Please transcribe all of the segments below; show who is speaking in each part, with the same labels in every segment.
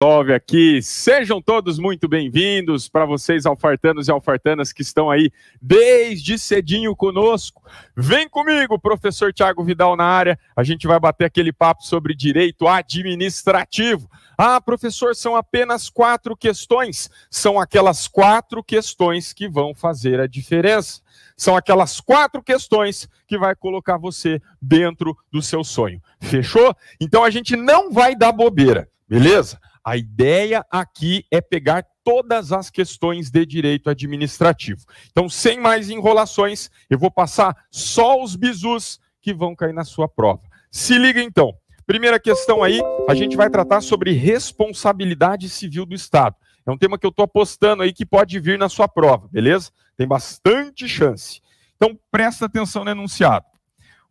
Speaker 1: Love aqui. Sejam todos muito bem-vindos para vocês, alfartanos e alfartanas que estão aí desde cedinho conosco. Vem comigo, professor Tiago Vidal na área. A gente vai bater aquele papo sobre direito administrativo. Ah, professor, são apenas quatro questões. São aquelas quatro questões que vão fazer a diferença. São aquelas quatro questões que vai colocar você dentro do seu sonho. Fechou? Então a gente não vai dar bobeira, beleza? A ideia aqui é pegar todas as questões de direito administrativo. Então, sem mais enrolações, eu vou passar só os bisus que vão cair na sua prova. Se liga então. Primeira questão aí, a gente vai tratar sobre responsabilidade civil do Estado. É um tema que eu estou apostando aí que pode vir na sua prova, beleza? Tem bastante chance. Então, presta atenção no enunciado.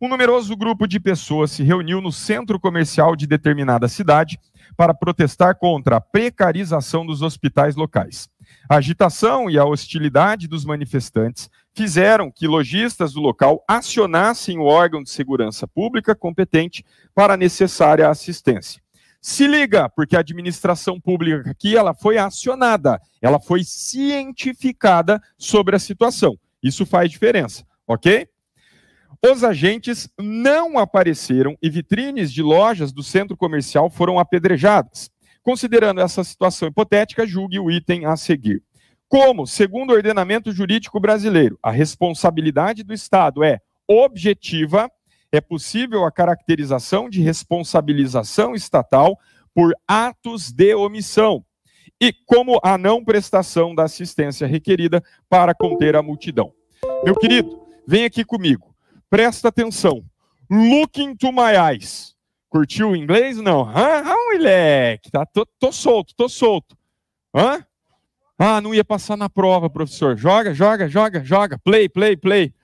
Speaker 1: Um numeroso grupo de pessoas se reuniu no centro comercial de determinada cidade para protestar contra a precarização dos hospitais locais. A agitação e a hostilidade dos manifestantes fizeram que lojistas do local acionassem o órgão de segurança pública competente para a necessária assistência. Se liga, porque a administração pública aqui ela foi acionada, ela foi cientificada sobre a situação. Isso faz diferença, ok? Os agentes não apareceram e vitrines de lojas do centro comercial foram apedrejadas. Considerando essa situação hipotética, julgue o item a seguir. Como, segundo o ordenamento jurídico brasileiro, a responsabilidade do Estado é objetiva, é possível a caracterização de responsabilização estatal por atos de omissão e como a não prestação da assistência requerida para conter a multidão. Meu querido, vem aqui comigo. Presta atenção. Look into my eyes. Curtiu o inglês? Não. Ah, ah, moleque. Tá, tô, tô solto, tô solto. Hã? Ah, não ia passar na prova, professor. Joga, joga, joga, joga. Play, play, play.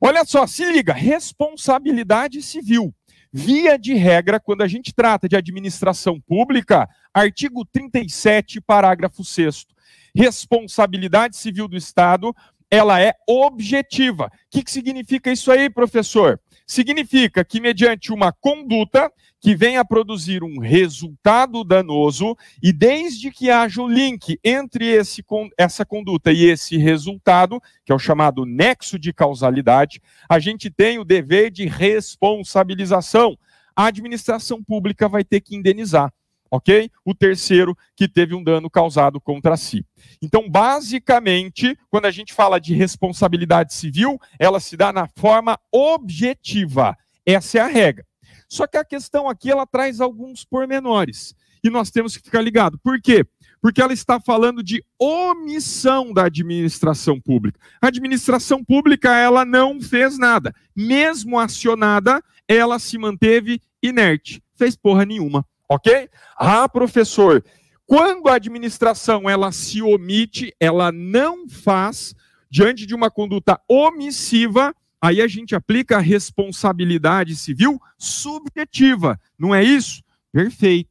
Speaker 1: Olha só, se liga. Responsabilidade civil. Via de regra, quando a gente trata de administração pública, artigo 37, parágrafo 6. Responsabilidade civil do Estado ela é objetiva. O que, que significa isso aí, professor? Significa que, mediante uma conduta que venha a produzir um resultado danoso, e desde que haja um link entre esse, essa conduta e esse resultado, que é o chamado nexo de causalidade, a gente tem o dever de responsabilização. A administração pública vai ter que indenizar ok? O terceiro que teve um dano causado contra si. Então, basicamente, quando a gente fala de responsabilidade civil, ela se dá na forma objetiva. Essa é a regra. Só que a questão aqui ela traz alguns pormenores e nós temos que ficar ligado. Por quê? Porque ela está falando de omissão da administração pública. A administração pública ela não fez nada. Mesmo acionada, ela se manteve inerte, fez porra nenhuma ok? Ah, professor, quando a administração ela se omite, ela não faz diante de uma conduta omissiva, aí a gente aplica a responsabilidade civil subjetiva, não é isso? Perfeito.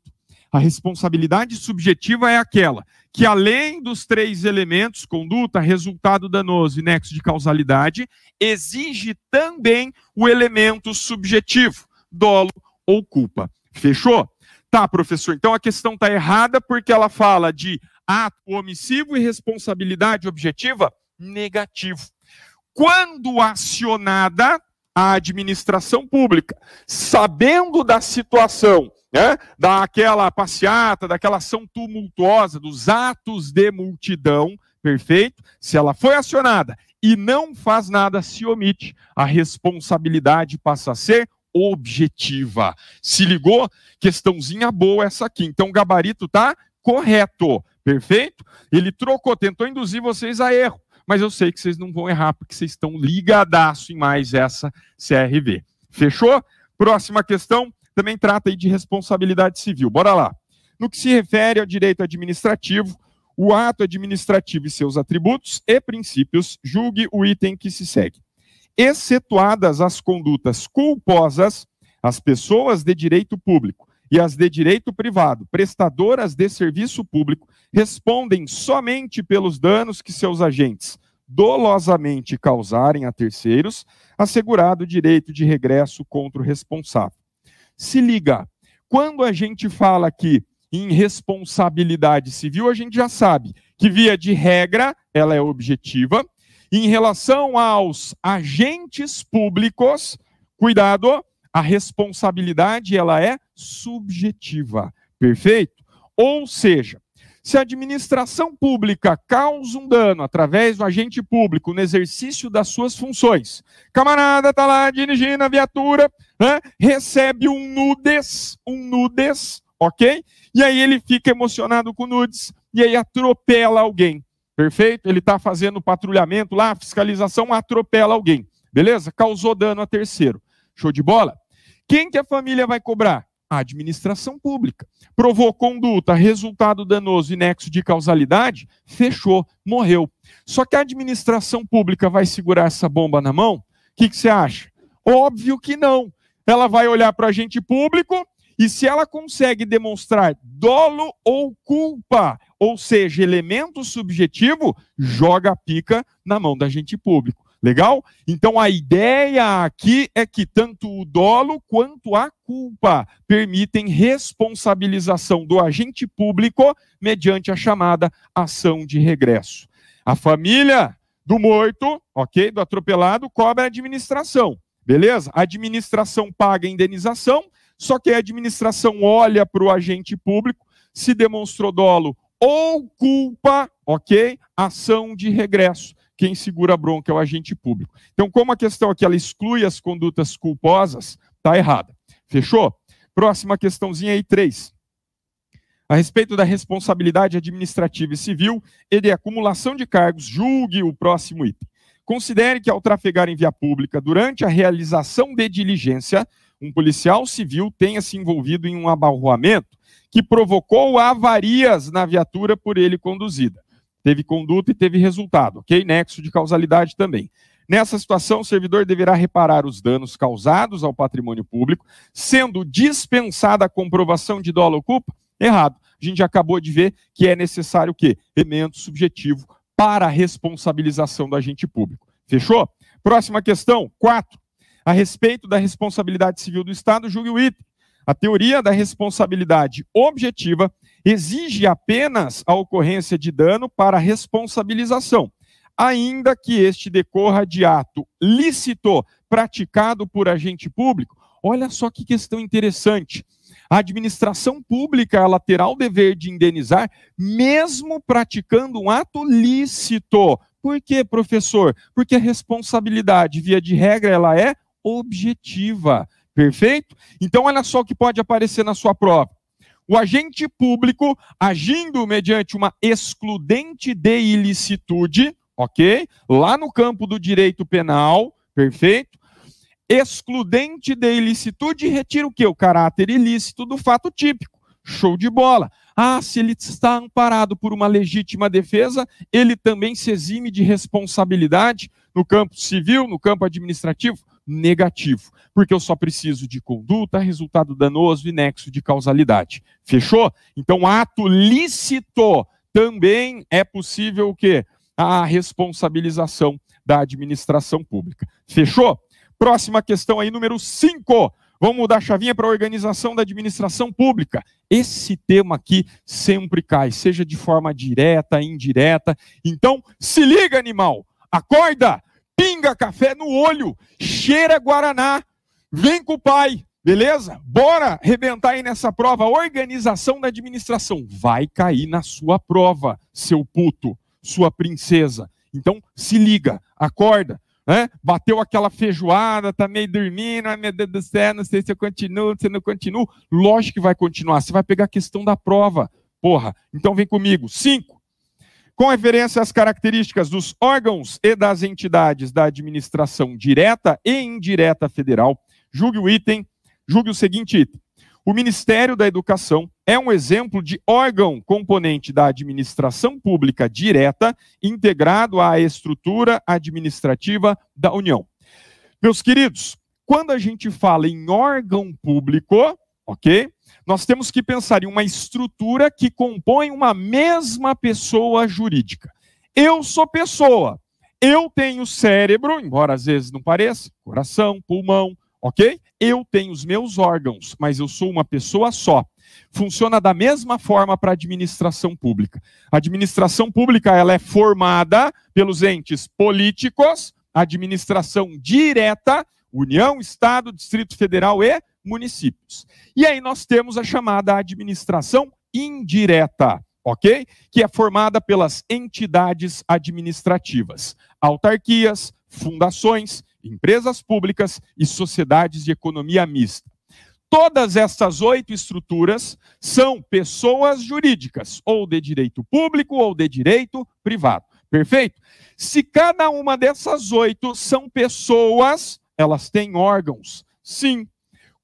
Speaker 1: A responsabilidade subjetiva é aquela que, além dos três elementos, conduta, resultado danoso e nexo de causalidade, exige também o elemento subjetivo, dolo ou culpa. Fechou? Tá, professor, então a questão está errada porque ela fala de ato omissivo e responsabilidade objetiva negativo. Quando acionada a administração pública, sabendo da situação, né, daquela passeata, daquela ação tumultuosa, dos atos de multidão, perfeito? Se ela foi acionada e não faz nada, se omite, a responsabilidade passa a ser objetiva. Se ligou? Questãozinha boa essa aqui. Então, o gabarito tá correto, perfeito? Ele trocou, tentou induzir vocês a erro, mas eu sei que vocês não vão errar, porque vocês estão ligadaço em mais essa CRV. Fechou? Próxima questão também trata aí de responsabilidade civil. Bora lá. No que se refere ao direito administrativo, o ato administrativo e seus atributos e princípios, julgue o item que se segue excetuadas as condutas culposas, as pessoas de direito público e as de direito privado, prestadoras de serviço público, respondem somente pelos danos que seus agentes dolosamente causarem a terceiros, assegurado o direito de regresso contra o responsável. Se liga, quando a gente fala aqui em responsabilidade civil, a gente já sabe que, via de regra, ela é objetiva, em relação aos agentes públicos, cuidado, a responsabilidade ela é subjetiva, perfeito? Ou seja, se a administração pública causa um dano através do agente público no exercício das suas funções, camarada está lá dirigindo a viatura, né, recebe um nudes, um nudes, ok? E aí ele fica emocionado com nudes, e aí atropela alguém. Perfeito? Ele está fazendo patrulhamento lá, fiscalização, atropela alguém. Beleza? Causou dano a terceiro. Show de bola? Quem que a família vai cobrar? A administração pública. Provou conduta, resultado danoso e nexo de causalidade? Fechou, morreu. Só que a administração pública vai segurar essa bomba na mão? O que, que você acha? Óbvio que não. Ela vai olhar para o agente público e se ela consegue demonstrar dolo ou culpa ou seja, elemento subjetivo, joga a pica na mão da gente público. Legal? Então a ideia aqui é que tanto o dolo quanto a culpa permitem responsabilização do agente público mediante a chamada ação de regresso. A família do morto, ok, do atropelado, cobra a administração, beleza? A administração paga a indenização, só que a administração olha para o agente público, se demonstrou dolo, ou culpa, ok? Ação de regresso. Quem segura a bronca é o agente público. Então, como a questão aqui ela exclui as condutas culposas, está errada. Fechou? Próxima questãozinha aí, três. A respeito da responsabilidade administrativa e civil e de acumulação de cargos, julgue o próximo item. Considere que ao trafegar em via pública, durante a realização de diligência, um policial civil tenha se envolvido em um abarroamento que provocou avarias na viatura por ele conduzida. Teve conduta e teve resultado, ok? Nexo de causalidade também. Nessa situação, o servidor deverá reparar os danos causados ao patrimônio público, sendo dispensada a comprovação de dolo ou culpa? Errado. A gente acabou de ver que é necessário o quê? Elemento subjetivo para a responsabilização do agente público. Fechou? Próxima questão, 4 a respeito da responsabilidade civil do Estado, julgue o item. A teoria da responsabilidade objetiva exige apenas a ocorrência de dano para responsabilização, ainda que este decorra de ato lícito praticado por agente público. Olha só que questão interessante. A administração pública ela terá o dever de indenizar, mesmo praticando um ato lícito. Por quê, professor? Porque a responsabilidade, via de regra, ela é objetiva. Perfeito? Então, olha só o que pode aparecer na sua prova. O agente público, agindo mediante uma excludente de ilicitude, ok? Lá no campo do direito penal, perfeito? Excludente de ilicitude retira o que? O caráter ilícito do fato típico. Show de bola. Ah, se ele está amparado por uma legítima defesa, ele também se exime de responsabilidade no campo civil, no campo administrativo? negativo, porque eu só preciso de conduta, resultado danoso e nexo de causalidade. Fechou? Então, ato lícito também é possível o quê? A responsabilização da administração pública. Fechou? Próxima questão aí, número 5. Vamos mudar a chavinha para a organização da administração pública. Esse tema aqui sempre cai, seja de forma direta, indireta. Então, se liga, animal! Acorda! pinga café no olho, cheira Guaraná, vem com o pai, beleza? Bora arrebentar aí nessa prova. Organização da administração vai cair na sua prova, seu puto, sua princesa. Então se liga, acorda. Né? Bateu aquela feijoada, tá meio dormindo, ai meu Deus do céu, não sei se eu continuo, se eu não continuo. Lógico que vai continuar, você vai pegar a questão da prova, porra. Então vem comigo. Cinco, com referência às características dos órgãos e das entidades da administração direta e indireta federal, julgue o item, julgue o seguinte item. O Ministério da Educação é um exemplo de órgão componente da administração pública direta, integrado à estrutura administrativa da União. Meus queridos, quando a gente fala em órgão público, ok? Nós temos que pensar em uma estrutura que compõe uma mesma pessoa jurídica. Eu sou pessoa, eu tenho cérebro, embora às vezes não pareça, coração, pulmão, ok? Eu tenho os meus órgãos, mas eu sou uma pessoa só. Funciona da mesma forma para a administração pública. A administração pública ela é formada pelos entes políticos, administração direta União, Estado, Distrito Federal e municípios. E aí nós temos a chamada administração indireta, ok? Que é formada pelas entidades administrativas, autarquias, fundações, empresas públicas e sociedades de economia mista. Todas essas oito estruturas são pessoas jurídicas, ou de direito público ou de direito privado. Perfeito? Se cada uma dessas oito são pessoas elas têm órgãos? Sim.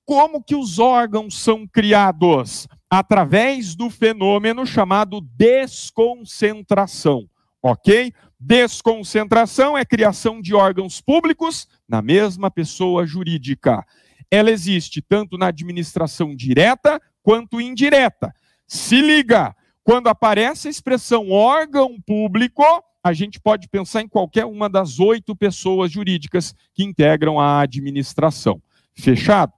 Speaker 1: Como que os órgãos são criados? Através do fenômeno chamado desconcentração, ok? Desconcentração é criação de órgãos públicos na mesma pessoa jurídica. Ela existe tanto na administração direta quanto indireta. Se liga, quando aparece a expressão órgão público, a gente pode pensar em qualquer uma das oito pessoas jurídicas que integram a administração. Fechado?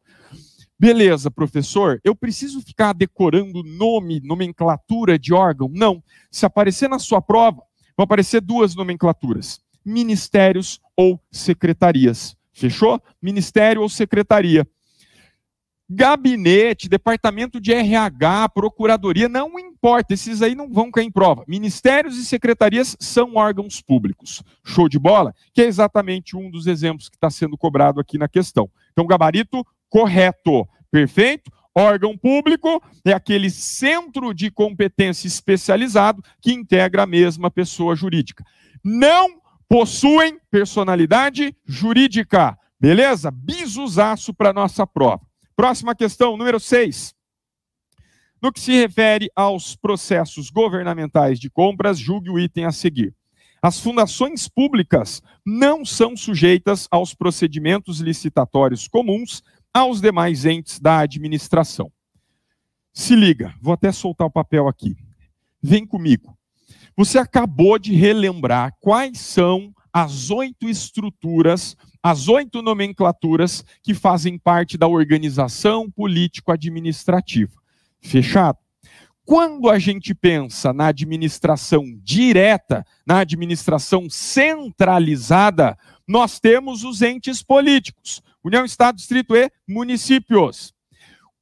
Speaker 1: Beleza, professor, eu preciso ficar decorando nome, nomenclatura de órgão? Não. Se aparecer na sua prova, vão aparecer duas nomenclaturas: ministérios ou secretarias. Fechou? Ministério ou secretaria gabinete, departamento de RH, procuradoria, não importa, esses aí não vão cair em prova. Ministérios e secretarias são órgãos públicos. Show de bola? Que é exatamente um dos exemplos que está sendo cobrado aqui na questão. Então, gabarito correto, perfeito? Órgão público é aquele centro de competência especializado que integra a mesma pessoa jurídica. Não possuem personalidade jurídica. Beleza? Bisuzaço para nossa prova. Próxima questão, número 6. No que se refere aos processos governamentais de compras, julgue o item a seguir. As fundações públicas não são sujeitas aos procedimentos licitatórios comuns aos demais entes da administração. Se liga, vou até soltar o papel aqui. Vem comigo. Você acabou de relembrar quais são as oito estruturas, as oito nomenclaturas que fazem parte da organização político-administrativa. Fechado? Quando a gente pensa na administração direta, na administração centralizada, nós temos os entes políticos: União, Estado, Distrito e municípios.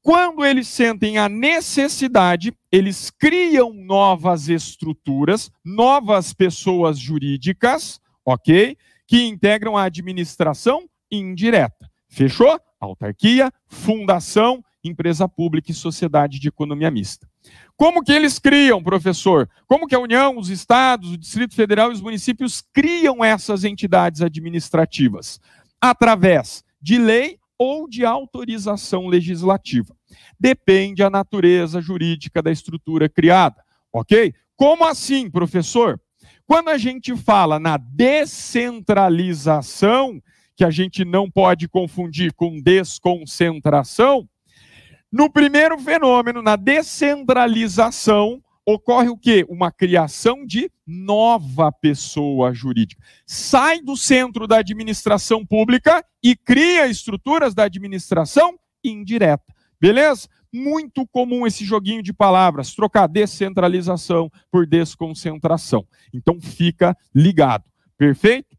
Speaker 1: Quando eles sentem a necessidade, eles criam novas estruturas, novas pessoas jurídicas, ok? Que integram a administração indireta. Fechou? Autarquia, fundação, empresa pública e sociedade de economia mista. Como que eles criam, professor? Como que a União, os estados, o Distrito Federal e os municípios criam essas entidades administrativas? Através de lei ou de autorização legislativa. Depende a natureza jurídica da estrutura criada, ok? Como assim, professor? Quando a gente fala na descentralização, que a gente não pode confundir com desconcentração, no primeiro fenômeno, na descentralização, ocorre o quê? Uma criação de nova pessoa jurídica. Sai do centro da administração pública e cria estruturas da administração indireta. Beleza? muito comum esse joguinho de palavras, trocar descentralização por desconcentração. Então fica ligado, perfeito?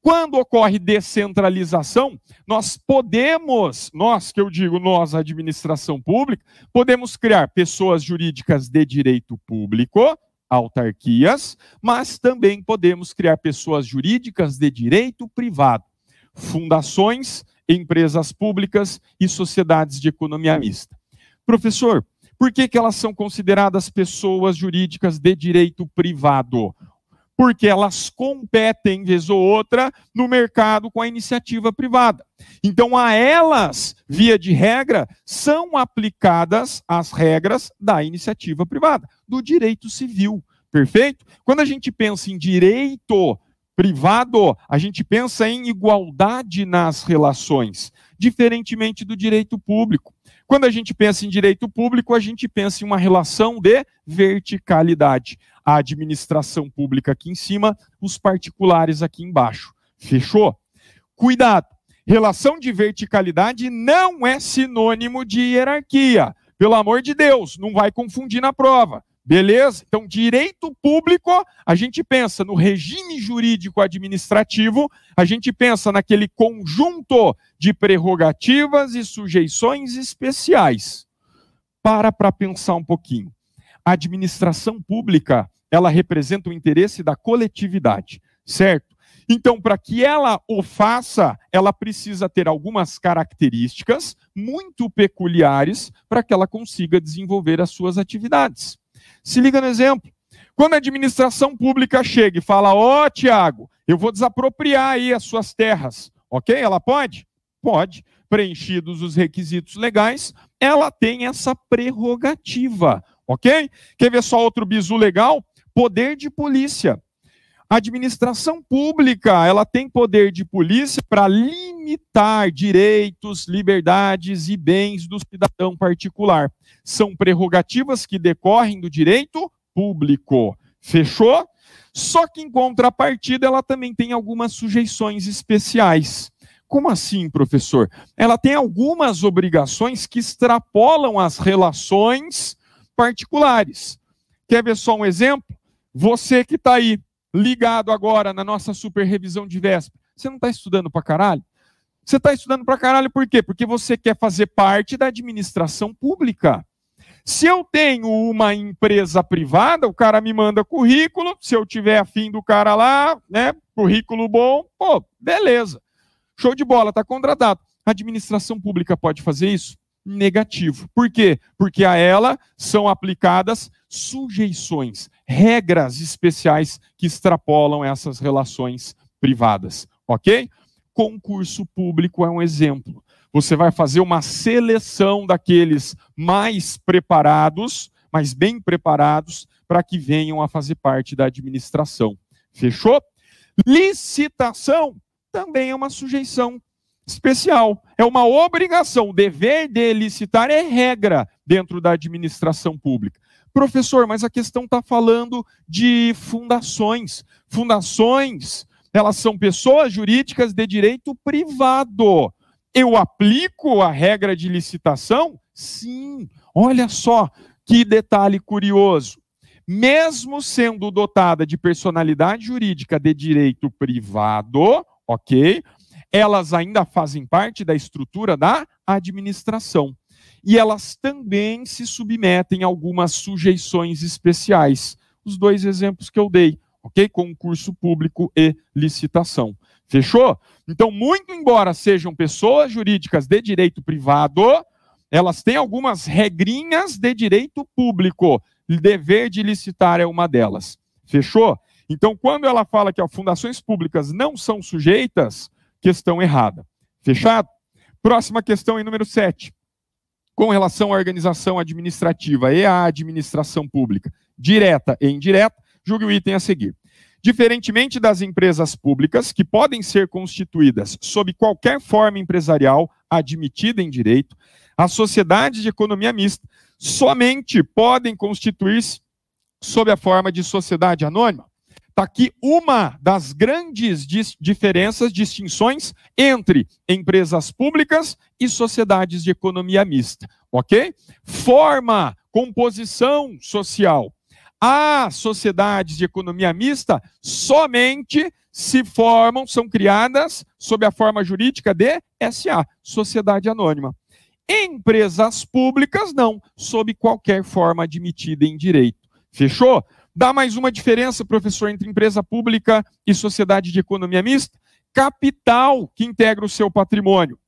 Speaker 1: Quando ocorre descentralização, nós podemos, nós que eu digo, nós, administração pública, podemos criar pessoas jurídicas de direito público, autarquias, mas também podemos criar pessoas jurídicas de direito privado, fundações, empresas públicas e sociedades de economia mista. Professor, por que, que elas são consideradas pessoas jurídicas de direito privado? porque elas competem, vez ou outra, no mercado com a iniciativa privada. Então, a elas, via de regra, são aplicadas as regras da iniciativa privada, do direito civil. Perfeito? Quando a gente pensa em direito privado, a gente pensa em igualdade nas relações, diferentemente do direito público. Quando a gente pensa em direito público, a gente pensa em uma relação de verticalidade. A administração pública aqui em cima, os particulares aqui embaixo. Fechou? Cuidado! Relação de verticalidade não é sinônimo de hierarquia. Pelo amor de Deus, não vai confundir na prova. Beleza? Então, direito público, a gente pensa no regime jurídico administrativo, a gente pensa naquele conjunto de prerrogativas e sujeições especiais. Para para pensar um pouquinho. A administração pública, ela representa o interesse da coletividade, certo? Então, para que ela o faça, ela precisa ter algumas características muito peculiares para que ela consiga desenvolver as suas atividades. Se liga no exemplo. Quando a administração pública chega e fala: Ó, oh, Tiago, eu vou desapropriar aí as suas terras, ok? Ela pode? Pode. Preenchidos os requisitos legais, ela tem essa prerrogativa, ok? Quer ver só outro bizu legal? Poder de polícia. A administração pública, ela tem poder de polícia para limitar direitos, liberdades e bens do cidadão particular. São prerrogativas que decorrem do direito público. Fechou? Só que em contrapartida, ela também tem algumas sujeições especiais. Como assim, professor? Ela tem algumas obrigações que extrapolam as relações particulares. Quer ver só um exemplo? Você que está aí, ligado agora na nossa super revisão de véspera. Você não está estudando para caralho? Você está estudando para caralho por quê? Porque você quer fazer parte da administração pública. Se eu tenho uma empresa privada, o cara me manda currículo, se eu tiver afim do cara lá, né, currículo bom, pô, beleza. Show de bola, tá contratado. A administração pública pode fazer isso? Negativo. Por quê? Porque a ela são aplicadas sujeições regras especiais que extrapolam essas relações privadas, ok? Concurso público é um exemplo. Você vai fazer uma seleção daqueles mais preparados, mais bem preparados, para que venham a fazer parte da administração. Fechou? Licitação também é uma sujeição especial. É uma obrigação. O dever de licitar é regra dentro da administração pública. Professor, mas a questão está falando de fundações. Fundações, elas são pessoas jurídicas de direito privado. Eu aplico a regra de licitação? Sim. Olha só que detalhe curioso. Mesmo sendo dotada de personalidade jurídica de direito privado, ok, elas ainda fazem parte da estrutura da administração e elas também se submetem a algumas sujeições especiais. Os dois exemplos que eu dei, ok? Concurso público e licitação. Fechou? Então, muito embora sejam pessoas jurídicas de direito privado, elas têm algumas regrinhas de direito público. Dever de licitar é uma delas. Fechou? Então, quando ela fala que ó, fundações públicas não são sujeitas, questão errada. Fechado? Próxima questão em número 7 com relação à organização administrativa e à administração pública, direta e indireta, julgue o item a seguir. Diferentemente das empresas públicas, que podem ser constituídas sob qualquer forma empresarial admitida em direito, as sociedades de economia mista somente podem constituir-se sob a forma de sociedade anônima, Está aqui uma das grandes diferenças, distinções entre empresas públicas e sociedades de economia mista, ok? Forma, composição social. As sociedades de economia mista somente se formam, são criadas sob a forma jurídica de SA, Sociedade Anônima. Empresas públicas não, sob qualquer forma admitida em direito. Fechou? Dá mais uma diferença, professor, entre empresa pública e sociedade de economia mista? Capital que integra o seu patrimônio.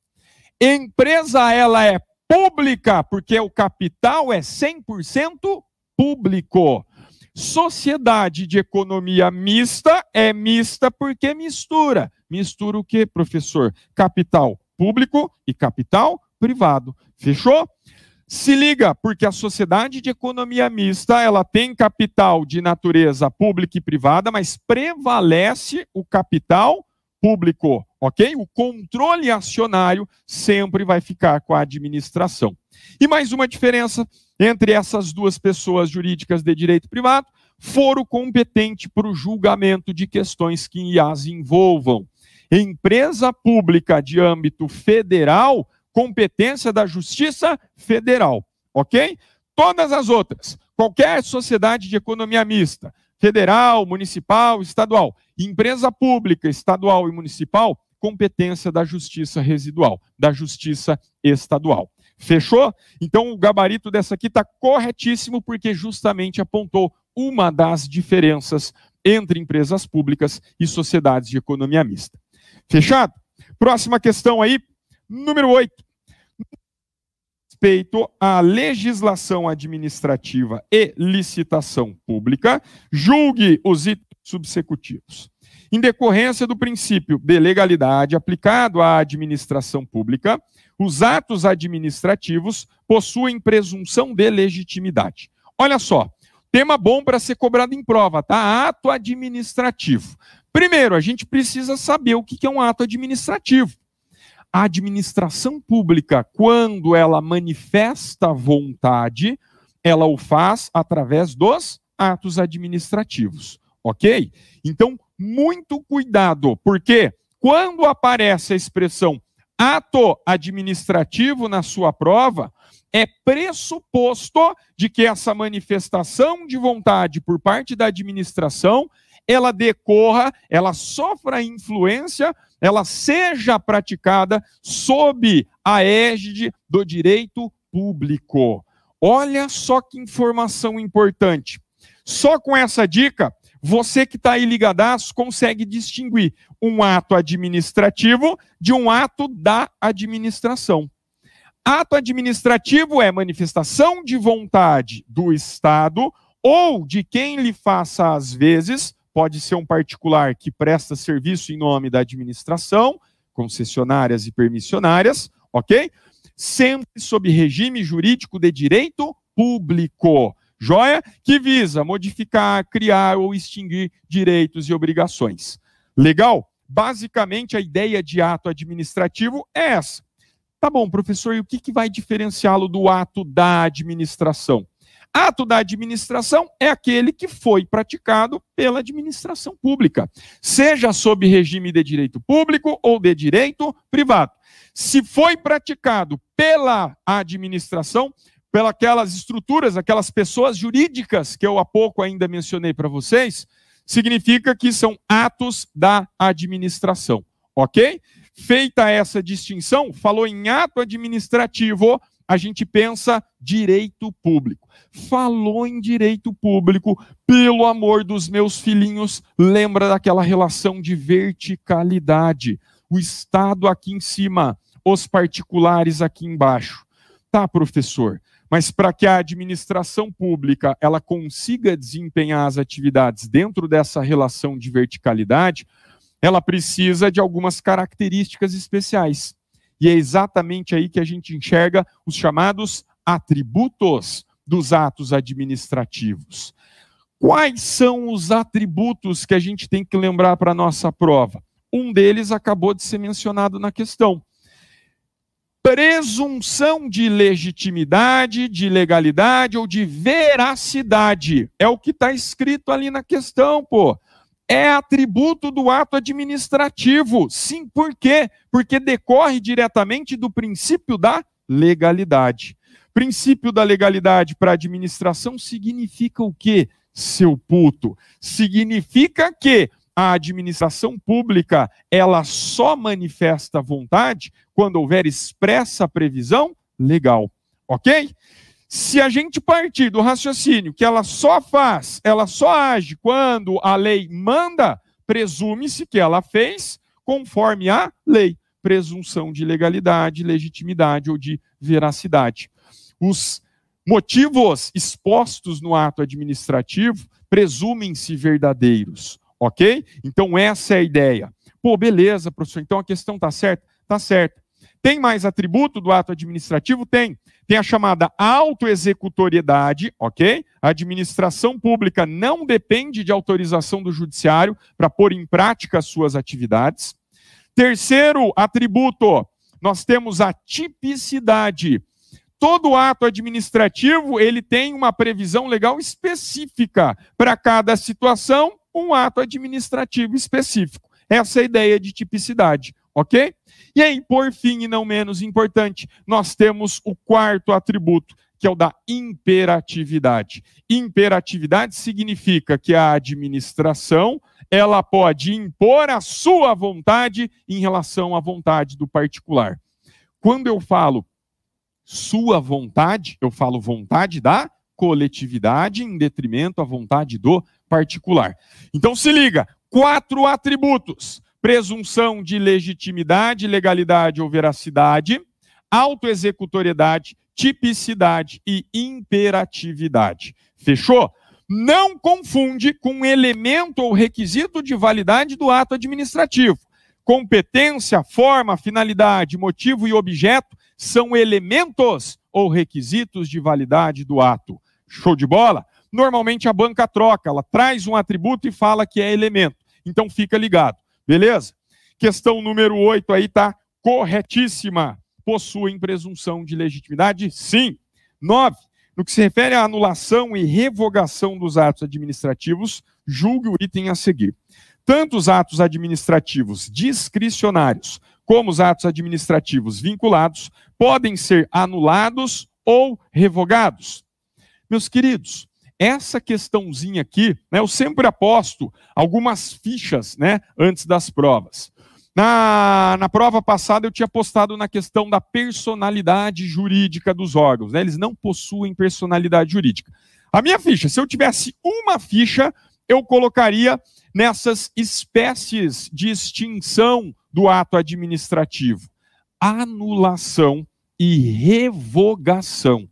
Speaker 1: Empresa, ela é pública, porque o capital é 100% público. Sociedade de economia mista é mista porque mistura. Mistura o que, professor? Capital público e capital privado. Fechou? Se liga, porque a sociedade de economia mista, ela tem capital de natureza pública e privada, mas prevalece o capital público, ok? O controle acionário sempre vai ficar com a administração. E mais uma diferença entre essas duas pessoas jurídicas de direito privado, foro competente para o julgamento de questões que as envolvam. Empresa pública de âmbito federal competência da Justiça Federal, ok? Todas as outras, qualquer sociedade de economia mista, federal, municipal, estadual, empresa pública, estadual e municipal, competência da Justiça Residual, da Justiça Estadual. Fechou? Então o gabarito dessa aqui está corretíssimo, porque justamente apontou uma das diferenças entre empresas públicas e sociedades de economia mista. Fechado? Próxima questão aí, Número 8. Respeito à legislação administrativa e licitação pública, julgue os itens subsecutivos. Em decorrência do princípio de legalidade aplicado à administração pública, os atos administrativos possuem presunção de legitimidade. Olha só, tema bom para ser cobrado em prova, tá? Ato administrativo. Primeiro, a gente precisa saber o que é um ato administrativo. A administração pública, quando ela manifesta vontade, ela o faz através dos atos administrativos, ok? Então, muito cuidado, porque quando aparece a expressão ato administrativo na sua prova, é pressuposto de que essa manifestação de vontade por parte da administração ela decorra, ela sofra influência, ela seja praticada sob a égide do direito público. Olha só que informação importante. Só com essa dica, você que está aí ligadaço consegue distinguir um ato administrativo de um ato da administração. Ato administrativo é manifestação de vontade do Estado ou de quem lhe faça às vezes pode ser um particular que presta serviço em nome da administração, concessionárias e permissionárias, ok? Sempre sob regime jurídico de direito público. Joia? Que visa modificar, criar ou extinguir direitos e obrigações. Legal? Basicamente, a ideia de ato administrativo é essa. Tá bom, professor, e o que, que vai diferenciá-lo do ato da administração? ato da administração é aquele que foi praticado pela administração pública, seja sob regime de direito público ou de direito privado. Se foi praticado pela administração, pelas aquelas estruturas, aquelas pessoas jurídicas que eu há pouco ainda mencionei para vocês, significa que são atos da administração, ok? Feita essa distinção, falou em ato administrativo, a gente pensa direito público. Falou em direito público, pelo amor dos meus filhinhos, lembra daquela relação de verticalidade. O Estado aqui em cima, os particulares aqui embaixo. Tá, professor, mas para que a administração pública ela consiga desempenhar as atividades dentro dessa relação de verticalidade, ela precisa de algumas características especiais. E é exatamente aí que a gente enxerga os chamados atributos dos atos administrativos. Quais são os atributos que a gente tem que lembrar para a nossa prova? Um deles acabou de ser mencionado na questão. Presunção de legitimidade, de legalidade ou de veracidade. É o que está escrito ali na questão, pô é atributo do ato administrativo. Sim, por quê? Porque decorre diretamente do princípio da legalidade. Princípio da legalidade para a administração significa o quê, seu puto? Significa que a administração pública ela só manifesta vontade quando houver expressa previsão legal, ok? Se a gente partir do raciocínio que ela só faz, ela só age quando a lei manda, presume-se que ela fez conforme a lei. Presunção de legalidade, legitimidade ou de veracidade. Os motivos expostos no ato administrativo presumem-se verdadeiros, ok? Então, essa é a ideia. Pô, beleza, professor, então a questão está certa? Está certa. Tem mais atributo do ato administrativo? Tem. Tem a chamada autoexecutoriedade, ok? A administração pública não depende de autorização do judiciário para pôr em prática suas atividades. Terceiro atributo, nós temos a tipicidade. Todo ato administrativo, ele tem uma previsão legal específica para cada situação, um ato administrativo específico. Essa é a ideia de tipicidade ok? E aí, por fim, e não menos importante, nós temos o quarto atributo, que é o da imperatividade. Imperatividade significa que a administração ela pode impor a sua vontade em relação à vontade do particular. Quando eu falo sua vontade, eu falo vontade da coletividade em detrimento à vontade do particular. Então se liga, quatro atributos presunção de legitimidade, legalidade ou veracidade, autoexecutoriedade, tipicidade e imperatividade. Fechou? Não confunde com elemento ou requisito de validade do ato administrativo. Competência, forma, finalidade, motivo e objeto são elementos ou requisitos de validade do ato. Show de bola? Normalmente a banca troca, ela traz um atributo e fala que é elemento. Então fica ligado. Beleza? Questão número 8 aí está corretíssima. Possuem presunção de legitimidade? Sim. 9. No que se refere à anulação e revogação dos atos administrativos, julgue o item a seguir. Tanto os atos administrativos discricionários como os atos administrativos vinculados podem ser anulados ou revogados. Meus queridos, essa questãozinha aqui, né, eu sempre aposto algumas fichas né, antes das provas. Na, na prova passada, eu tinha apostado na questão da personalidade jurídica dos órgãos. Né, eles não possuem personalidade jurídica. A minha ficha, se eu tivesse uma ficha, eu colocaria nessas espécies de extinção do ato administrativo: anulação e revogação.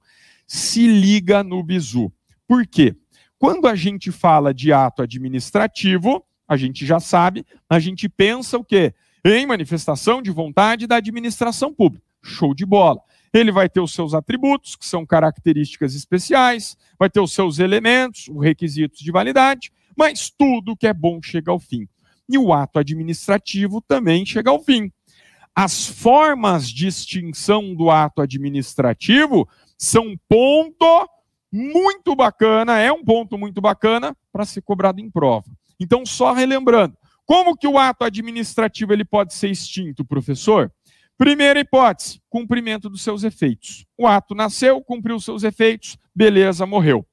Speaker 1: Se liga no bizu. Por quê? Quando a gente fala de ato administrativo, a gente já sabe, a gente pensa o quê? Em manifestação de vontade da administração pública. Show de bola. Ele vai ter os seus atributos, que são características especiais, vai ter os seus elementos, os requisitos de validade, mas tudo que é bom chega ao fim. E o ato administrativo também chega ao fim. As formas de extinção do ato administrativo são ponto muito bacana, é um ponto muito bacana para ser cobrado em prova. Então, só relembrando, como que o ato administrativo ele pode ser extinto, professor? Primeira hipótese, cumprimento dos seus efeitos. O ato nasceu, cumpriu seus efeitos, beleza, morreu.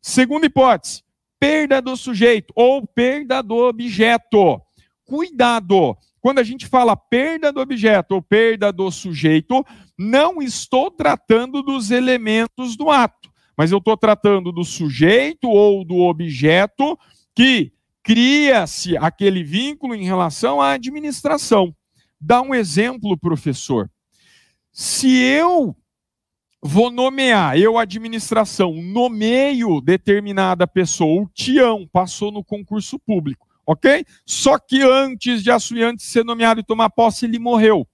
Speaker 1: Segunda hipótese, perda do sujeito ou perda do objeto. Cuidado! Quando a gente fala perda do objeto ou perda do sujeito, não estou tratando dos elementos do ato mas eu estou tratando do sujeito ou do objeto que cria-se aquele vínculo em relação à administração. Dá um exemplo, professor. Se eu vou nomear, eu, administração, nomeio determinada pessoa, o Tião passou no concurso público, ok? Só que antes de assumir, antes de ser nomeado e tomar posse, ele morreu.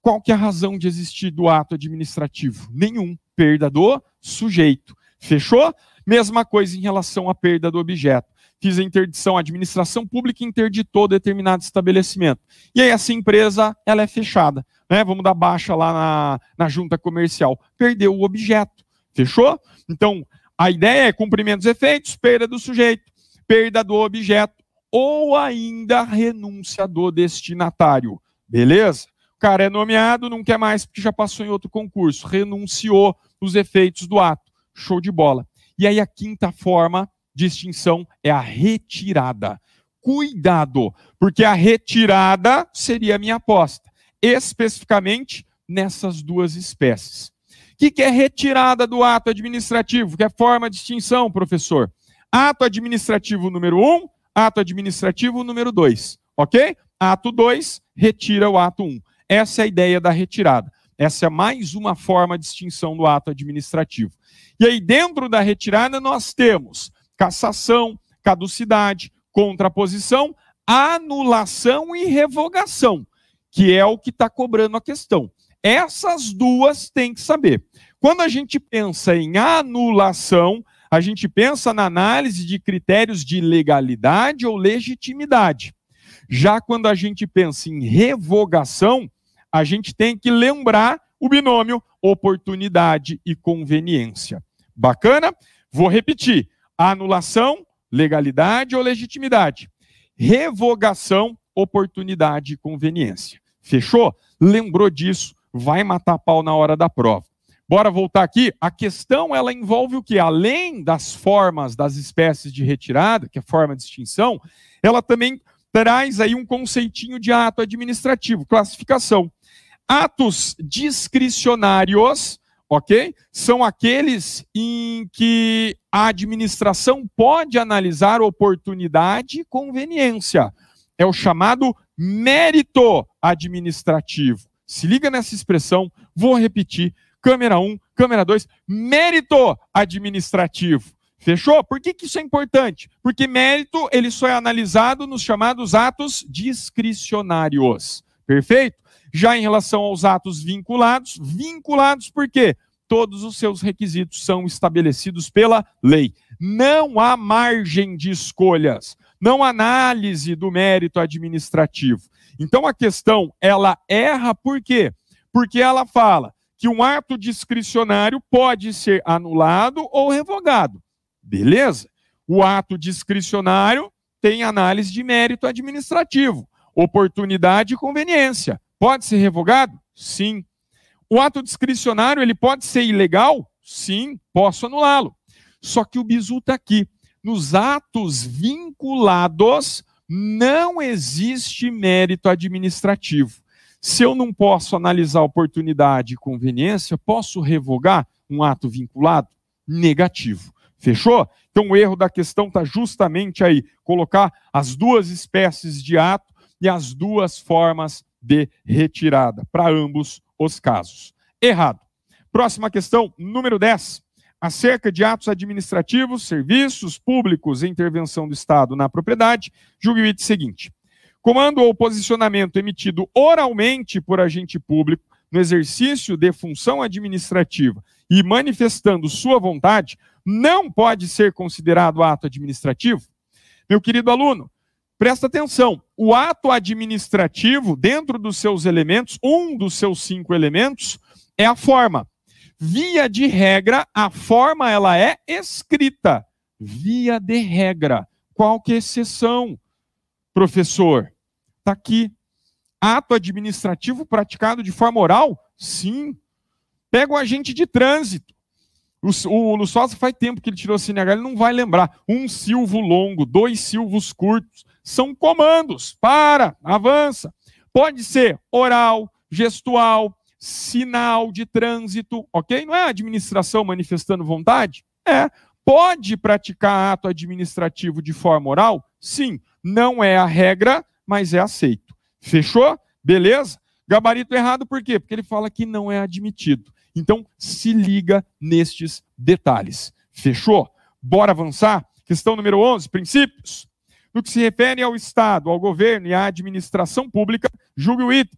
Speaker 1: Qual que é a razão de existir do ato administrativo? Nenhum. Perda do sujeito. Fechou? Mesma coisa em relação à perda do objeto. Fiz a interdição, a administração pública interditou determinado estabelecimento. E aí essa empresa ela é fechada. Né? Vamos dar baixa lá na, na junta comercial. Perdeu o objeto. Fechou? Então, a ideia é cumprimento dos efeitos, perda do sujeito, perda do objeto ou ainda renúncia do destinatário. Beleza? O cara é nomeado, não quer mais porque já passou em outro concurso, renunciou os efeitos do ato. Show de bola. E aí a quinta forma de extinção é a retirada. Cuidado, porque a retirada seria a minha aposta, especificamente nessas duas espécies. O que, que, é retirada do ato administrativo? Que é forma de extinção, professor? Ato administrativo número 1, um, ato administrativo número 2, ok? Ato 2 retira o ato 1. Um. Essa é a ideia da retirada. Essa é mais uma forma de extinção do ato administrativo. E aí, dentro da retirada, nós temos cassação, caducidade, contraposição, anulação e revogação, que é o que está cobrando a questão. Essas duas tem que saber. Quando a gente pensa em anulação, a gente pensa na análise de critérios de legalidade ou legitimidade. Já quando a gente pensa em revogação, a gente tem que lembrar o binômio oportunidade e conveniência. Bacana? Vou repetir: anulação, legalidade ou legitimidade. Revogação, oportunidade e conveniência. Fechou? Lembrou disso? Vai matar pau na hora da prova. Bora voltar aqui. A questão ela envolve o que? Além das formas das espécies de retirada, que é forma de extinção, ela também traz aí um conceitinho de ato administrativo, classificação. Atos discricionários, ok? São aqueles em que a administração pode analisar oportunidade e conveniência. É o chamado mérito administrativo. Se liga nessa expressão, vou repetir. Câmera 1, câmera 2, mérito administrativo. Fechou? Por que, que isso é importante? Porque mérito ele só é analisado nos chamados atos discricionários. Perfeito? Já em relação aos atos vinculados, vinculados por quê? Todos os seus requisitos são estabelecidos pela lei. Não há margem de escolhas, não há análise do mérito administrativo. Então a questão, ela erra por quê? Porque ela fala que um ato discricionário pode ser anulado ou revogado. Beleza? O ato discricionário tem análise de mérito administrativo, oportunidade e conveniência. Pode ser revogado? Sim. O ato discricionário, ele pode ser ilegal? Sim, posso anulá-lo. Só que o bisu está aqui. Nos atos vinculados, não existe mérito administrativo. Se eu não posso analisar oportunidade e conveniência, posso revogar um ato vinculado? Negativo. Fechou? Então o erro da questão está justamente aí: colocar as duas espécies de ato e as duas formas de retirada, para ambos os casos. Errado. Próxima questão, número 10. Acerca de atos administrativos, serviços públicos e intervenção do Estado na propriedade, julgue o item seguinte. Comando ou posicionamento emitido oralmente por agente público no exercício de função administrativa e manifestando sua vontade, não pode ser considerado ato administrativo? Meu querido aluno, Presta atenção, o ato administrativo, dentro dos seus elementos, um dos seus cinco elementos, é a forma. Via de regra, a forma ela é escrita. Via de regra. Qual que é exceção, professor? Está aqui. Ato administrativo praticado de forma oral? Sim. Pega o agente de trânsito. O, o Lustosa faz tempo que ele tirou o CNH, ele não vai lembrar. Um silvo longo, dois silvos curtos, são comandos. Para, avança. Pode ser oral, gestual, sinal de trânsito, ok? Não é a administração manifestando vontade? É. Pode praticar ato administrativo de forma oral? Sim. Não é a regra, mas é aceito. Fechou? Beleza? Gabarito errado por quê? Porque ele fala que não é admitido. Então, se liga nestes detalhes. Fechou? Bora avançar? Questão número 11, princípios. No que se refere ao Estado, ao governo e à administração pública, julgue o item.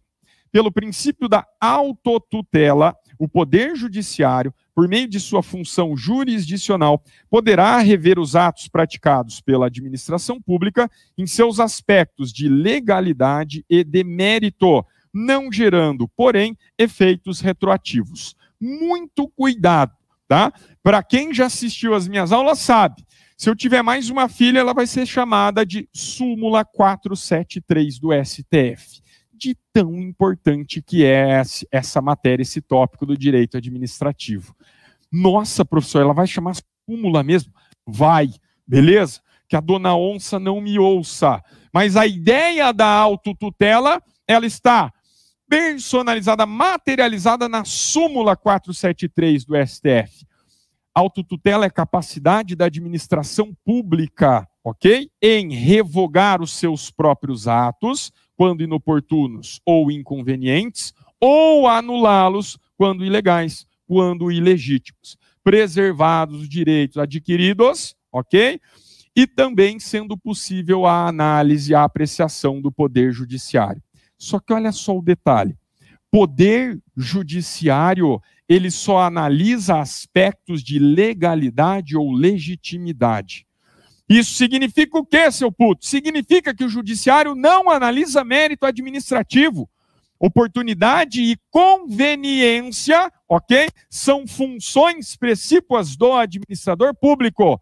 Speaker 1: Pelo princípio da autotutela, o Poder Judiciário, por meio de sua função jurisdicional, poderá rever os atos praticados pela administração pública em seus aspectos de legalidade e de mérito, não gerando, porém, efeitos retroativos. Muito cuidado, tá? Para quem já assistiu às minhas aulas, sabe se eu tiver mais uma filha, ela vai ser chamada de súmula 473 do STF. De tão importante que é essa matéria, esse tópico do direito administrativo. Nossa, professor, ela vai chamar súmula mesmo? Vai, beleza? Que a dona onça não me ouça. Mas a ideia da autotutela, ela está personalizada, materializada na súmula 473 do STF. Autotutela é capacidade da administração pública, ok? Em revogar os seus próprios atos, quando inoportunos ou inconvenientes, ou anulá-los quando ilegais, quando ilegítimos. Preservados os direitos adquiridos, ok? E também sendo possível a análise e a apreciação do Poder Judiciário. Só que olha só o detalhe: Poder Judiciário ele só analisa aspectos de legalidade ou legitimidade. Isso significa o quê, seu puto? Significa que o judiciário não analisa mérito administrativo. Oportunidade e conveniência, ok? São funções precípuas do administrador público.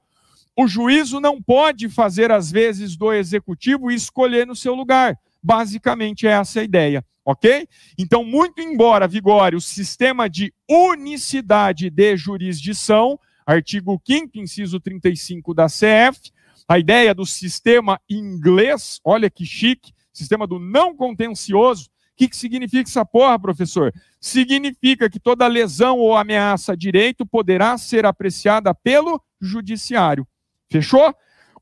Speaker 1: O juízo não pode fazer, às vezes, do executivo e escolher no seu lugar. Basicamente é essa a ideia, ok? Então, muito embora vigore o sistema de unicidade de jurisdição, artigo 5 inciso 35 da CF, a ideia do sistema inglês, olha que chique, sistema do não contencioso, o que, que significa essa porra, professor? Significa que toda lesão ou ameaça a direito poderá ser apreciada pelo judiciário. Fechou?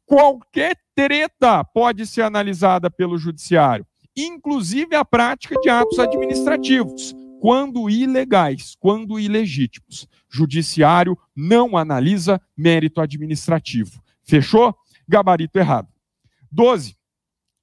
Speaker 1: qualquer treta pode ser analisada pelo judiciário, inclusive a prática de atos administrativos, quando ilegais, quando ilegítimos. Judiciário não analisa mérito administrativo. Fechou? Gabarito errado. 12.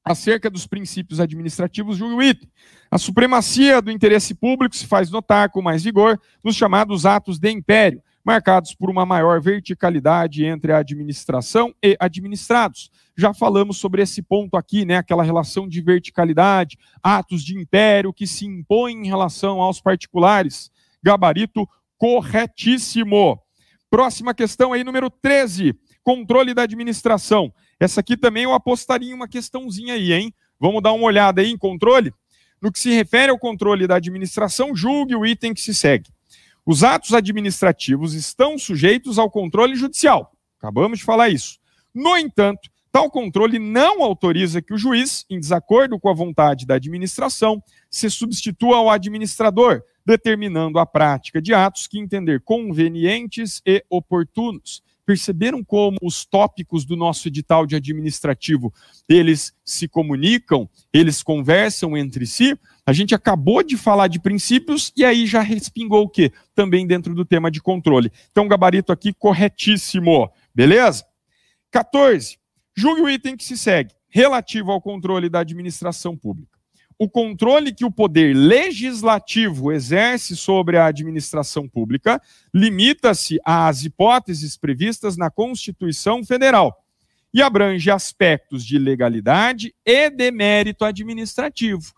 Speaker 1: Acerca dos princípios administrativos, julgo item. A supremacia do interesse público se faz notar com mais vigor nos chamados atos de império, marcados por uma maior verticalidade entre a administração e administrados. Já falamos sobre esse ponto aqui, né, aquela relação de verticalidade, atos de império que se impõem em relação aos particulares. Gabarito corretíssimo. Próxima questão aí, número 13, controle da administração. Essa aqui também eu apostaria em uma questãozinha aí, hein? Vamos dar uma olhada aí em controle? No que se refere ao controle da administração, julgue o item que se segue. Os atos administrativos estão sujeitos ao controle judicial. Acabamos de falar isso. No entanto, tal controle não autoriza que o juiz, em desacordo com a vontade da administração, se substitua ao administrador, determinando a prática de atos que entender convenientes e oportunos. Perceberam como os tópicos do nosso edital de administrativo, eles se comunicam, eles conversam entre si? A gente acabou de falar de princípios e aí já respingou o quê? Também dentro do tema de controle. Então, gabarito aqui corretíssimo, beleza? 14. Julgue o item que se segue, relativo ao controle da administração pública. O controle que o poder legislativo exerce sobre a administração pública limita-se às hipóteses previstas na Constituição Federal e abrange aspectos de legalidade e de mérito administrativo,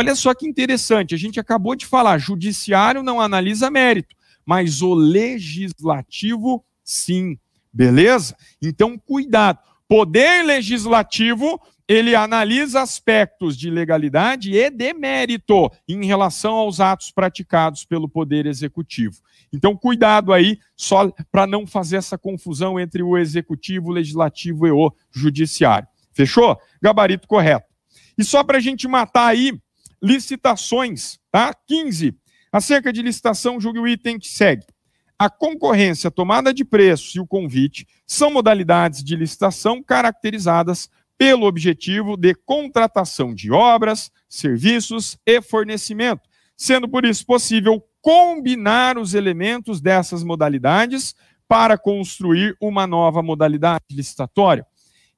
Speaker 1: Olha só que interessante, a gente acabou de falar, judiciário não analisa mérito, mas o legislativo sim, beleza? Então cuidado. Poder legislativo, ele analisa aspectos de legalidade e de mérito em relação aos atos praticados pelo poder executivo. Então cuidado aí, só para não fazer essa confusão entre o executivo, o legislativo e o judiciário. Fechou? Gabarito correto. E só para a gente matar aí Licitações, tá? 15. Acerca de licitação, julgue o item que segue. A concorrência, a tomada de preços e o convite são modalidades de licitação caracterizadas pelo objetivo de contratação de obras, serviços e fornecimento, sendo por isso possível combinar os elementos dessas modalidades para construir uma nova modalidade licitatória.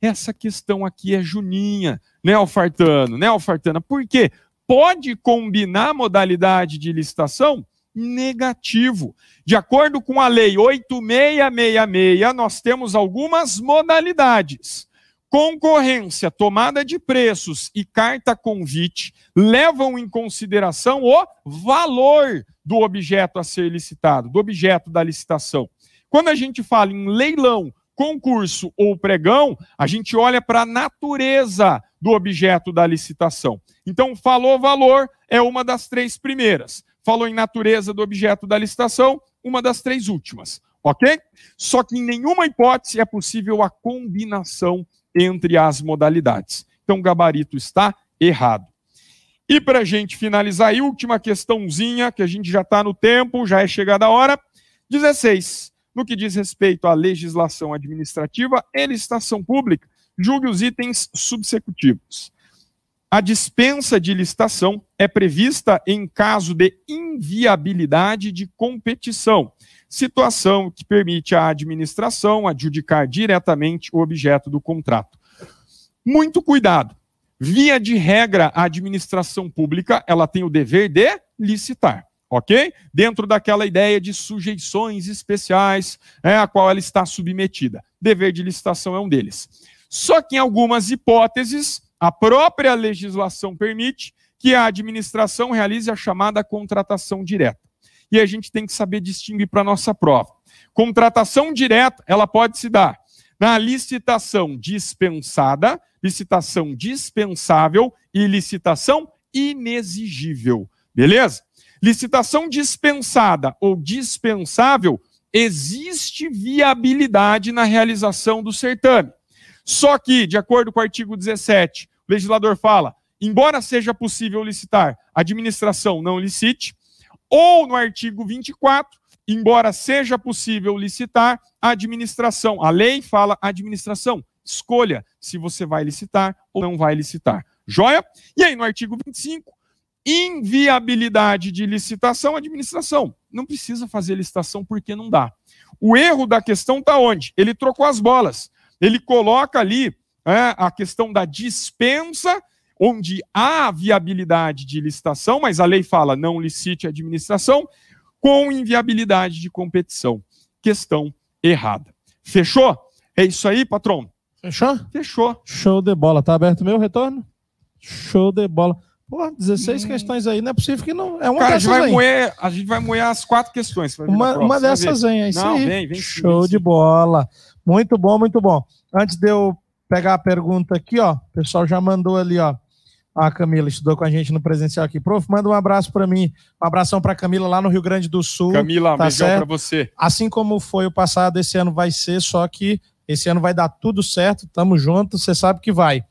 Speaker 1: Essa questão aqui é juninha, né, Alfartano? Né, Alfartana? Por quê? pode combinar modalidade de licitação? Negativo. De acordo com a lei 8666, nós temos algumas modalidades. Concorrência, tomada de preços e carta convite levam em consideração o valor do objeto a ser licitado, do objeto da licitação. Quando a gente fala em leilão, concurso ou pregão, a gente olha para a natureza do objeto da licitação. Então, falou valor é uma das três primeiras. Falou em natureza do objeto da licitação, uma das três últimas. Ok? Só que em nenhuma hipótese é possível a combinação entre as modalidades. Então, o gabarito está errado. E para a gente finalizar, a última questãozinha, que a gente já está no tempo, já é chegada a hora. 16. No que diz respeito à legislação administrativa e licitação pública, Julgue os itens subsecutivos. A dispensa de licitação é prevista em caso de inviabilidade de competição, situação que permite à administração adjudicar diretamente o objeto do contrato. Muito cuidado. Via de regra, a administração pública, ela tem o dever de licitar ok? Dentro daquela ideia de sujeições especiais é, a qual ela está submetida. Dever de licitação é um deles. Só que, em algumas hipóteses, a própria legislação permite que a administração realize a chamada contratação direta. E a gente tem que saber distinguir para a nossa prova. Contratação direta, ela pode se dar na licitação dispensada, licitação dispensável e licitação inexigível. Beleza? Licitação dispensada ou dispensável existe viabilidade na realização do certame. Só que, de acordo com o artigo 17, o legislador fala: embora seja possível licitar, a administração não licite. Ou no artigo 24, embora seja possível licitar, a administração, a lei fala a administração, escolha se você vai licitar ou não vai licitar. Joia? E aí no artigo 25, inviabilidade de licitação, administração. Não precisa fazer licitação porque não dá. O erro da questão está onde? Ele trocou as bolas ele coloca ali é, a questão da dispensa, onde há viabilidade de licitação, mas a lei fala não licite a administração, com inviabilidade de competição. Questão errada. Fechou? É isso aí, patrão? Fechou? Fechou.
Speaker 2: Show de bola. Tá aberto meu retorno? Show de bola.
Speaker 1: Pô, 16 hum. questões aí, não é possível que não. É uma Cara, dessas. A gente, vai moer, a gente vai moer as quatro questões. Uma, uma né, dessas vem, é isso não, aí. Vem, vem,
Speaker 2: Show de bola. Muito bom, muito bom. Antes de eu pegar a pergunta aqui, ó, o pessoal já mandou ali, ó. A Camila estudou com a gente no presencial aqui. Prof, manda um abraço para mim. Um abração para Camila lá no Rio Grande do Sul. Camila, um tá beijão para você. Assim como foi o passado, esse ano vai ser, só que esse ano vai dar tudo certo. Tamo junto, você sabe que vai.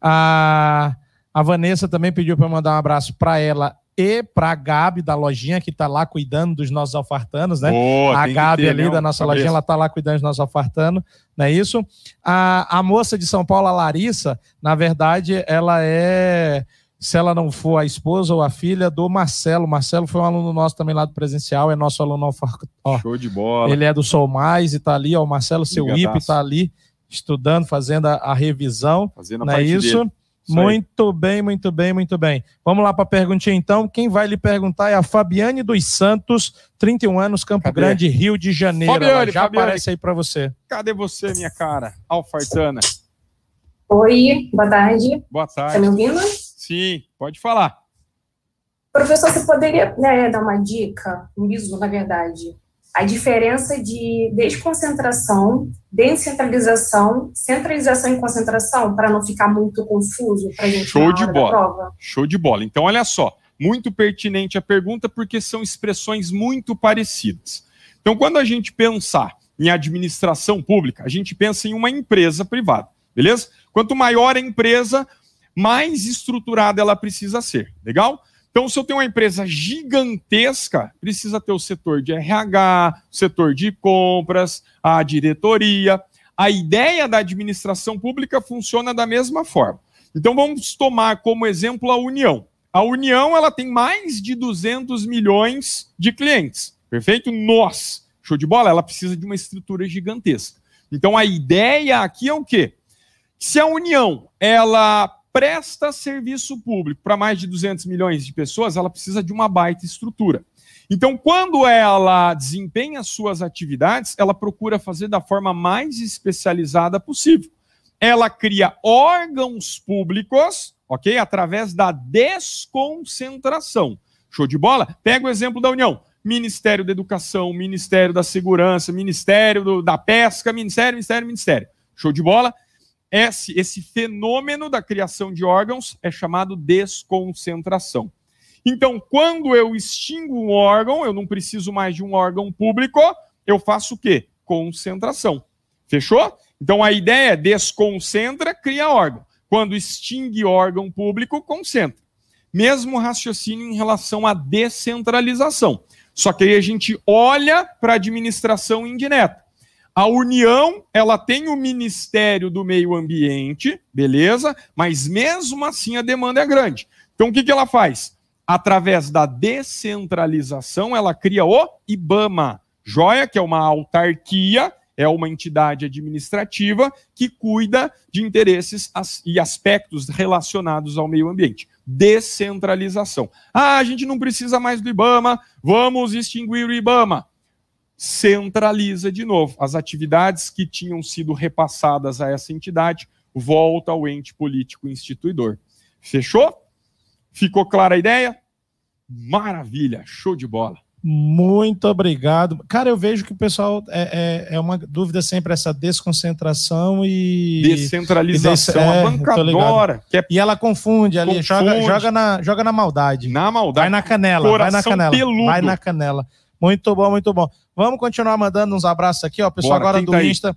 Speaker 2: A, a Vanessa também pediu para mandar um abraço para ela e para a Gabi da lojinha que está lá cuidando dos nossos alfartanos, né? Boa, a Gabi ter, ali né, da nossa Cabeça. lojinha, ela está lá cuidando dos nossos alfartanos, não é isso? A, a moça de São Paulo, a Larissa, na verdade, ela é, se ela não for a esposa ou a filha do Marcelo. Marcelo foi um aluno nosso também lá do presencial, é nosso aluno alfartano.
Speaker 1: Show de bola. Ele
Speaker 2: é do Sou Mais e está ali, ó, o Marcelo, seu IP, está ali estudando, fazendo a, a revisão, fazendo a não é isso? Dele muito bem, muito bem, muito bem. Vamos lá para a perguntinha então. Quem vai lhe perguntar é a Fabiane dos Santos, 31 anos, Campo Cadê? Grande,
Speaker 1: Rio de Janeiro. Fabiane, já Fabiane. aparece aí para você. Cadê você, minha cara? Alfartana. Oi, boa tarde. Boa tá tarde. Está me ouvindo? Sim, pode falar. Professor, você poderia né, dar uma dica, um bisu, na verdade, a diferença de desconcentração, descentralização, centralização e concentração, para não ficar muito confuso para a gente Show de bola. Show de bola. Então, olha só, muito pertinente a pergunta, porque são expressões muito parecidas. Então, quando a gente pensar em administração pública, a gente pensa em uma empresa privada, beleza? Quanto maior a empresa, mais estruturada ela precisa ser, legal? Então, se eu tenho uma empresa gigantesca, precisa ter o setor de RH, o setor de compras, a diretoria. A ideia da administração pública funciona da mesma forma. Então, vamos tomar como exemplo a União. A União ela tem mais de 200 milhões de clientes, perfeito? Nós, show de bola, ela precisa de uma estrutura gigantesca. Então, a ideia aqui é o quê? Se a União ela presta serviço público para mais de 200 milhões de pessoas, ela precisa de uma baita estrutura. Então, quando ela desempenha suas atividades, ela procura fazer da forma mais especializada possível. Ela cria órgãos públicos, ok? Através da desconcentração. Show de bola? Pega o exemplo da União. Ministério da Educação, Ministério da Segurança, Ministério do, da Pesca, Ministério, Ministério, Ministério. Show de bola? Esse, esse fenômeno da criação de órgãos é chamado desconcentração. Então, quando eu extingo um órgão, eu não preciso mais de um órgão público, eu faço o quê? Concentração. Fechou? Então a ideia é desconcentra, cria órgão. Quando extingue órgão público, concentra. Mesmo raciocínio em relação à descentralização. Só que aí a gente olha para a administração indireta. A União, ela tem o Ministério do Meio Ambiente, beleza? Mas mesmo assim a demanda é grande. Então o que, que ela faz? Através da descentralização, ela cria o IBAMA, joia, que é uma autarquia, é uma entidade administrativa que cuida de interesses e aspectos relacionados ao meio ambiente. Descentralização. Ah, a gente não precisa mais do IBAMA, vamos extinguir o IBAMA centraliza de novo. As atividades que tinham sido repassadas a essa entidade volta ao ente político instituidor. Fechou? Ficou clara a ideia? Maravilha, show de bola.
Speaker 2: Muito obrigado. Cara, eu vejo que o pessoal é, é, é uma dúvida sempre essa desconcentração e. Descentralização. E é, a bancadora. É... E ela confunde ali, confunde. Joga, joga, na, joga na maldade. Na maldade. Vai na canela. Coração vai na canela. Peludo. Vai na canela. Muito bom, muito bom. Vamos continuar mandando uns abraços aqui, ó. Pessoal Bora, agora do Insta.